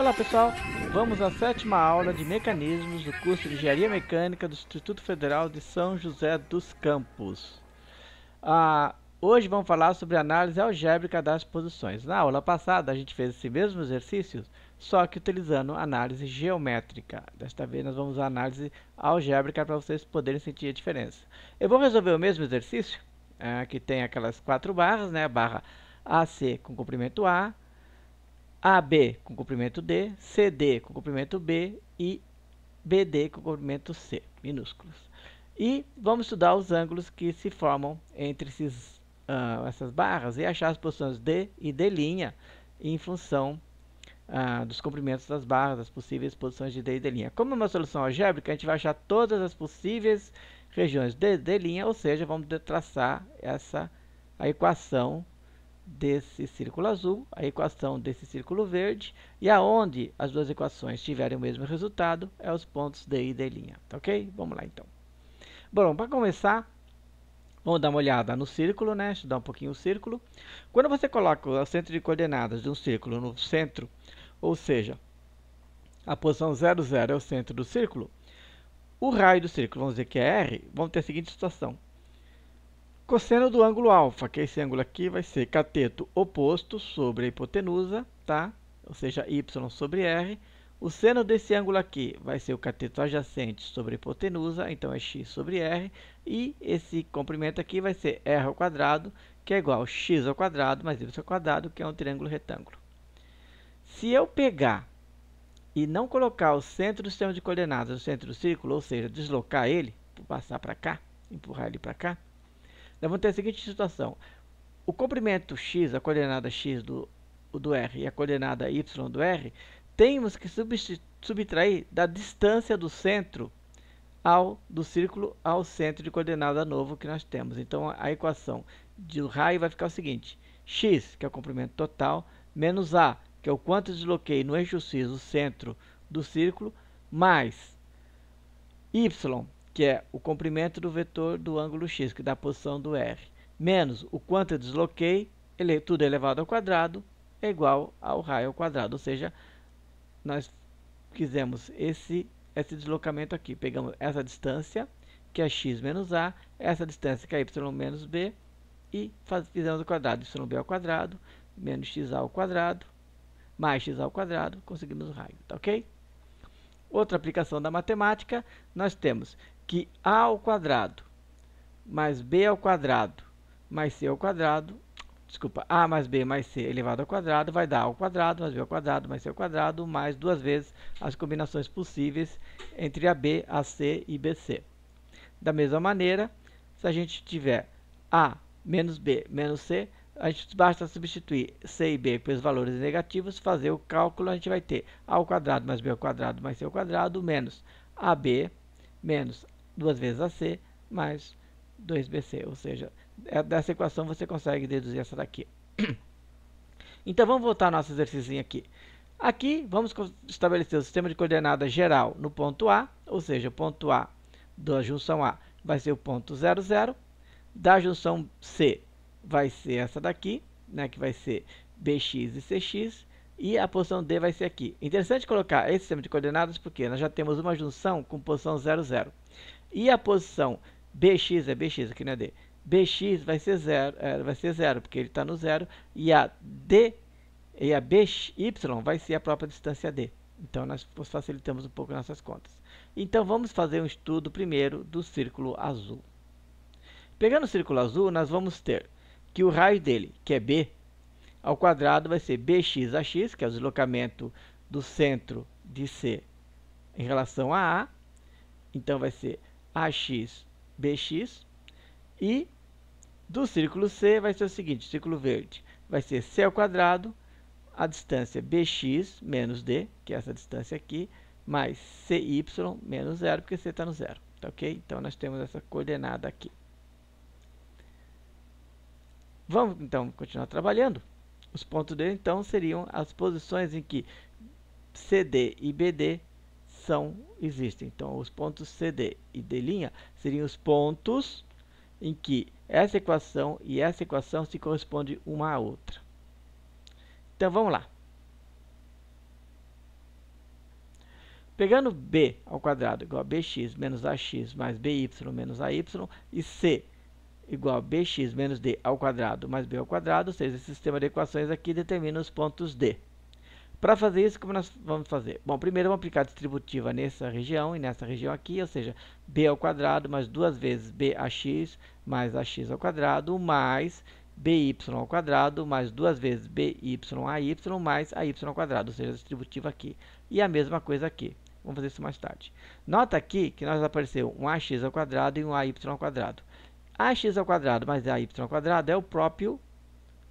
Olá pessoal, vamos à sétima aula de mecanismos do curso de Engenharia Mecânica do Instituto Federal de São José dos Campos. Ah, hoje vamos falar sobre análise algébrica das posições. Na aula passada a gente fez esse mesmo exercício, só que utilizando análise geométrica. Desta vez nós vamos usar análise algébrica para vocês poderem sentir a diferença. Eu vou resolver o mesmo exercício, ah, que tem aquelas quatro barras, né? barra AC com comprimento A, AB com comprimento D, CD com comprimento B e BD com comprimento C, minúsculos. E vamos estudar os ângulos que se formam entre esses, uh, essas barras e achar as posições D e D' em função uh, dos comprimentos das barras, as possíveis posições de D e D'. Como é uma solução algébrica, a gente vai achar todas as possíveis regiões D, D', ou seja, vamos traçar essa a equação desse círculo azul, a equação desse círculo verde, e aonde as duas equações tiverem o mesmo resultado, é os pontos D e D', tá ok? Vamos lá então. Bom, para começar, vamos dar uma olhada no círculo, né? estudar um pouquinho o círculo. Quando você coloca o centro de coordenadas de um círculo no centro, ou seja, a posição 0, 0 é o centro do círculo, o raio do círculo, vamos dizer que é R, vamos ter a seguinte situação. Cosseno do ângulo alfa, que é esse ângulo aqui, vai ser cateto oposto sobre a hipotenusa, tá? Ou seja, y sobre r. O seno desse ângulo aqui vai ser o cateto adjacente sobre a hipotenusa, então é x sobre r. E esse comprimento aqui vai ser r ao quadrado, que é igual a x ao quadrado mais y ao quadrado, que é um triângulo retângulo. Se eu pegar e não colocar o centro do sistema de coordenadas no centro do círculo, ou seja, deslocar ele, passar para cá, empurrar ele para cá, Vamos ter a seguinte situação. O comprimento x, a coordenada x do, do R e a coordenada y do R, temos que subtrair da distância do centro ao do círculo ao centro de coordenada novo que nós temos. Então, a equação do raio vai ficar o seguinte. x, que é o comprimento total, menos a, que é o quanto desloquei no eixo x, o centro do círculo, mais y, que é o comprimento do vetor do ângulo x, que dá a posição do r, menos o quanto eu desloquei, ele, tudo elevado ao quadrado, é igual ao raio ao quadrado. Ou seja, nós fizemos esse, esse deslocamento aqui. Pegamos essa distância, que é x menos a, essa distância, que é y menos b, e faz, fizemos o quadrado, yb ao quadrado, menos xa ao quadrado, mais x ao quadrado, conseguimos o raio, tá ok? Outra aplicação da matemática, nós temos que a ao quadrado mais b ao quadrado mais c ao quadrado, desculpa, a mais b mais c elevado ao quadrado vai dar a ao quadrado mais b ao quadrado mais c ao quadrado mais duas vezes as combinações possíveis entre a b, a c e bc. Da mesma maneira, se a gente tiver a menos b menos c, a gente basta substituir c e b pelos valores negativos, fazer o cálculo, a gente vai ter a ao quadrado mais b ao quadrado mais c ao quadrado menos ab menos 2 vezes AC mais 2BC. Ou seja, é, dessa equação você consegue deduzir essa daqui. Então vamos voltar ao nosso exercício aqui. Aqui vamos estabelecer o sistema de coordenadas geral no ponto A, ou seja, o ponto A da junção A vai ser o ponto 0, 0. Da junção C vai ser essa daqui, né, que vai ser BX e CX. E a posição D vai ser aqui. Interessante colocar esse sistema de coordenadas porque nós já temos uma junção com posição 0, 0. E a posição BX é BX, aqui não é D. BX vai ser zero, é, vai ser zero porque ele está no zero. E a D e a BY vai ser a própria distância D. Então, nós facilitamos um pouco nossas contas. Então, vamos fazer um estudo primeiro do círculo azul. Pegando o círculo azul, nós vamos ter que o raio dele, que é B, ao quadrado vai ser bx a x, que é o deslocamento do centro de C em relação a A. Então, vai ser AX, BX. E do círculo C vai ser o seguinte, círculo verde, vai ser C ao quadrado, a distância BX menos D, que é essa distância aqui, mais CY menos zero, porque C está no zero, tá ok? Então, nós temos essa coordenada aqui. Vamos, então, continuar trabalhando. Os pontos D, então, seriam as posições em que CD e BD são existem. Então, os pontos CD e D' seriam os pontos em que essa equação e essa equação se correspondem uma à outra. Então, vamos lá. Pegando b ao quadrado igual a bx menos ax mais by menos ay e c igual a bx menos d ao quadrado mais b ao quadrado, ou seja, esse sistema de equações aqui determina os pontos D. Para fazer isso, como nós vamos fazer? Bom, primeiro vamos aplicar a distributiva nessa região e nessa região aqui, ou seja, b ao quadrado mais duas vezes bax mais ax ao quadrado mais by ao quadrado mais duas vezes byay mais ay ao quadrado, ou seja, a distributiva aqui. E a mesma coisa aqui. Vamos fazer isso mais tarde. Nota aqui que nós apareceu um ax ao quadrado e um ay ao quadrado. ax ao quadrado mais ay ao quadrado é o próprio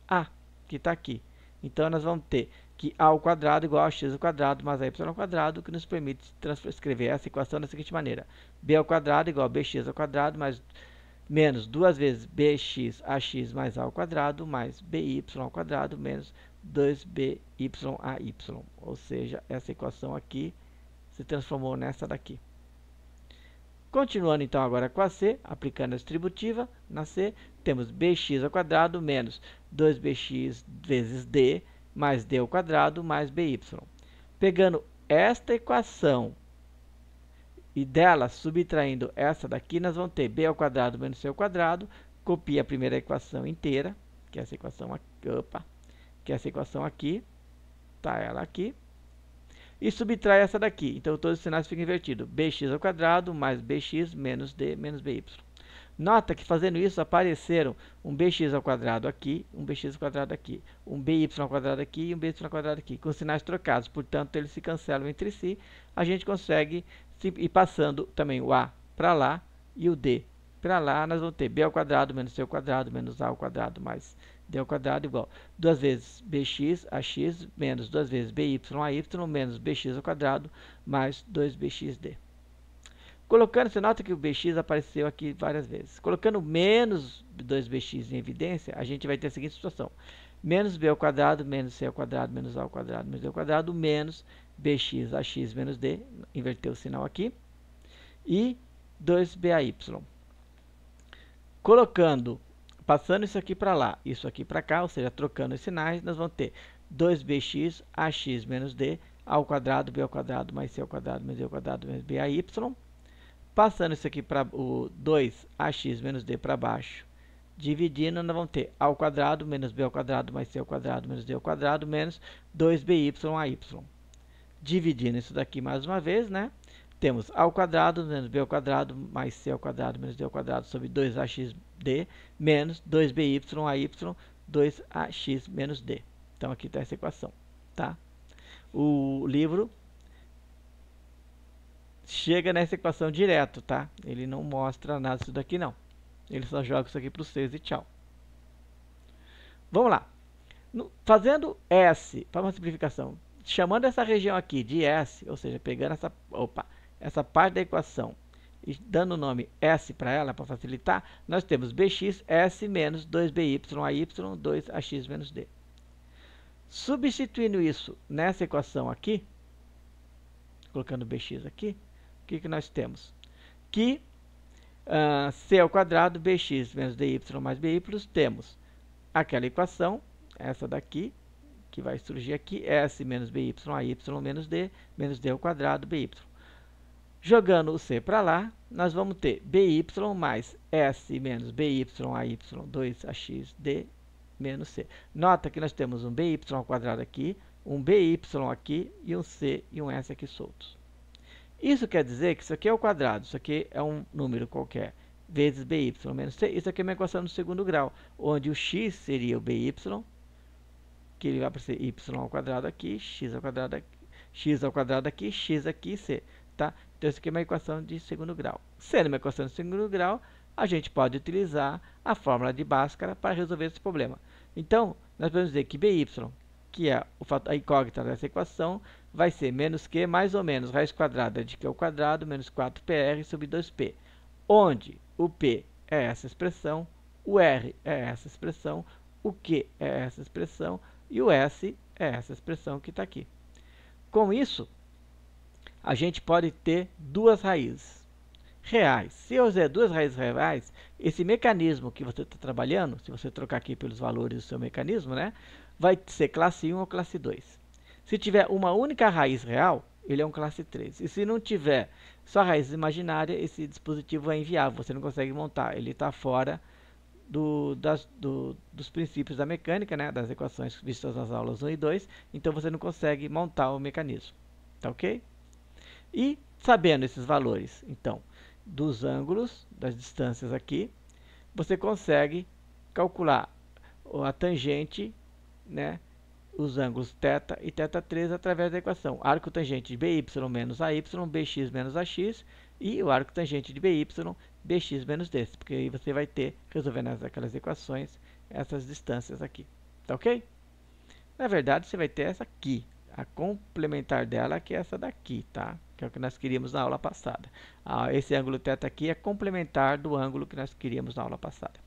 a que está aqui. Então, nós vamos ter que a ao quadrado igual a x ao quadrado mais a y ao quadrado, que nos permite escrever essa equação da seguinte maneira: b ao quadrado igual a bx ao quadrado mais menos duas vezes bx ax mais a ao quadrado mais by ao quadrado menos 2by ay. Ou seja, essa equação aqui se transformou nessa daqui. Continuando então agora com a C, aplicando a distributiva na C, temos bx ao quadrado menos 2bx vezes d mais d ao quadrado mais by. Pegando esta equação e dela subtraindo essa daqui, nós vamos ter b ao quadrado menos c ao quadrado. Copia a primeira equação inteira, que é essa equação aqui, opa, que é essa equação aqui, tá ela aqui. E subtrai essa daqui. Então todos os sinais ficam invertidos. bx ao quadrado mais bx menos d menos by. Nota que fazendo isso apareceram um bx ao quadrado aqui, um bx ao quadrado aqui, um by ao quadrado aqui e um by ao quadrado aqui, com sinais trocados. Portanto, eles se cancelam entre si. A gente consegue ir passando também o a para lá e o d para lá, nós vamos ter b ao quadrado menos c ao quadrado menos a ao quadrado mais d ao quadrado igual duas vezes bx a x menos duas vezes by a y menos bx ao quadrado mais 2bxd. Colocando, você nota que o BX apareceu aqui várias vezes. Colocando menos 2BX em evidência, a gente vai ter a seguinte situação. Menos B ao quadrado, menos C ao quadrado, menos A ao quadrado, menos D ao quadrado, menos BX, AX menos D, inverteu o sinal aqui, e 2BAY. Colocando, passando isso aqui para lá, isso aqui para cá, ou seja, trocando os sinais, nós vamos ter 2BX, AX menos D, ao quadrado, B ao quadrado, mais C ao quadrado, menos D ao quadrado, menos BAY, Passando isso aqui para o 2ax menos d para baixo, dividindo, nós vamos ter a ao quadrado menos b ao quadrado mais c ao quadrado menos d ao quadrado menos 2by a y. Dividindo isso daqui mais uma vez, né? Temos a ao quadrado menos b ao quadrado mais c ao quadrado menos d ao quadrado sobre 2 d menos 2by a y 2ax menos d. Então aqui está essa equação, tá? O livro chega nessa equação direto, tá? Ele não mostra nada disso daqui não. Ele só joga isso aqui para vocês 6 e tchau. Vamos lá. No, fazendo S, para uma simplificação, chamando essa região aqui de S, ou seja, pegando essa, opa, essa parte da equação e dando o nome S para ela, para facilitar, nós temos bx, S menos 2by, ay, 2ax menos d. Substituindo isso nessa equação aqui, colocando bx aqui, que, que nós temos? Que uh, c ao quadrado bx menos dy mais by temos aquela equação, essa daqui, que vai surgir aqui, s menos by a y menos d menos d ao quadrado by. Jogando o c para lá, nós vamos ter by mais s menos by a y 2 ax d menos c. Nota que nós temos um by ao quadrado aqui, um by aqui e um c e um s aqui soltos. Isso quer dizer que isso aqui é o quadrado, isso aqui é um número qualquer, vezes by menos c. Isso aqui é uma equação do segundo grau, onde o x seria o by, que ele vai aparecer y ao quadrado aqui, x ao quadrado aqui, x ao quadrado aqui, x aqui c. Tá? Então, isso aqui é uma equação de segundo grau. Sendo uma equação de segundo grau, a gente pode utilizar a fórmula de Bhaskara para resolver esse problema. Então, nós podemos dizer que by, que é o fator, a incógnita dessa equação, vai ser menos Q mais ou menos raiz quadrada de Q ao quadrado menos 4PR sobre 2P, onde o P é essa expressão, o R é essa expressão, o Q é essa expressão e o S é essa expressão que está aqui. Com isso, a gente pode ter duas raízes reais. Se eu usar duas raízes reais, esse mecanismo que você está trabalhando, se você trocar aqui pelos valores do seu mecanismo, né, vai ser classe 1 ou classe 2. Se tiver uma única raiz real, ele é um classe 3. E se não tiver só raiz imaginária, esse dispositivo é inviável, você não consegue montar, ele está fora do, das, do, dos princípios da mecânica, né, das equações vistas nas aulas 1 e 2, então você não consegue montar o mecanismo, tá ok? E sabendo esses valores, então, dos ângulos, das distâncias aqui, você consegue calcular a tangente, né, os ângulos θ e θ3 através da equação arco tangente de BY menos AY, BX menos AX e o arco tangente de BY, BX menos D, porque aí você vai ter, resolvendo aquelas equações, essas distâncias aqui, tá ok? Na verdade, você vai ter essa aqui, a complementar dela que é essa daqui, tá? Que é o que nós queríamos na aula passada. Ah, esse ângulo θ aqui é complementar do ângulo que nós queríamos na aula passada.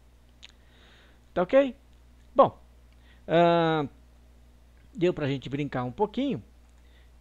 Tá ok? Bom, uh, deu para a gente brincar um pouquinho.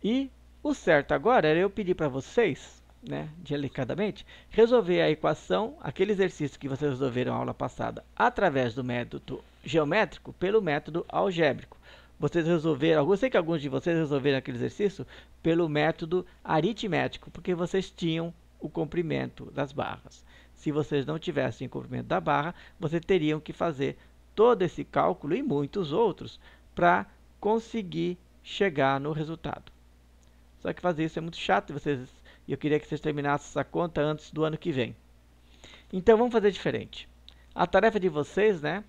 E o certo agora era eu pedir para vocês, né, delicadamente, resolver a equação, aquele exercício que vocês resolveram na aula passada, através do método geométrico, pelo método algébrico. Vocês resolveram, eu sei que alguns de vocês resolveram aquele exercício pelo método aritmético, porque vocês tinham o comprimento das barras. Se vocês não tivessem o comprimento da barra, vocês teriam que fazer todo esse cálculo e muitos outros para conseguir chegar no resultado. Só que fazer isso é muito chato, vocês, eu queria que vocês terminassem essa conta antes do ano que vem. Então vamos fazer diferente. A tarefa de vocês, né,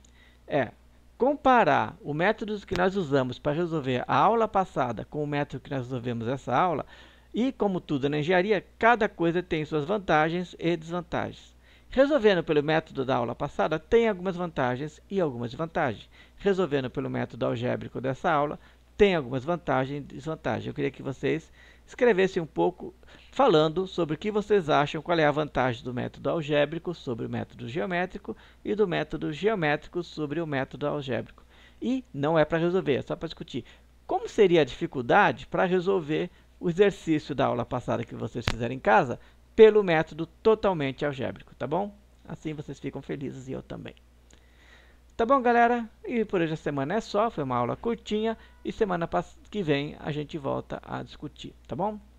é comparar o método que nós usamos para resolver a aula passada com o método que nós resolvemos essa aula, e como tudo na engenharia, cada coisa tem suas vantagens e desvantagens. Resolvendo pelo método da aula passada tem algumas vantagens e algumas desvantagens. Resolvendo pelo método algébrico dessa aula tem algumas vantagens e desvantagens. Eu queria que vocês escrevessem um pouco falando sobre o que vocês acham, qual é a vantagem do método algébrico sobre o método geométrico e do método geométrico sobre o método algébrico. E não é para resolver, é só para discutir. Como seria a dificuldade para resolver o exercício da aula passada que vocês fizeram em casa pelo método totalmente algébrico, tá bom? Assim vocês ficam felizes e eu também. Tá bom, galera? E por hoje a semana é só, foi uma aula curtinha e semana que vem a gente volta a discutir, tá bom?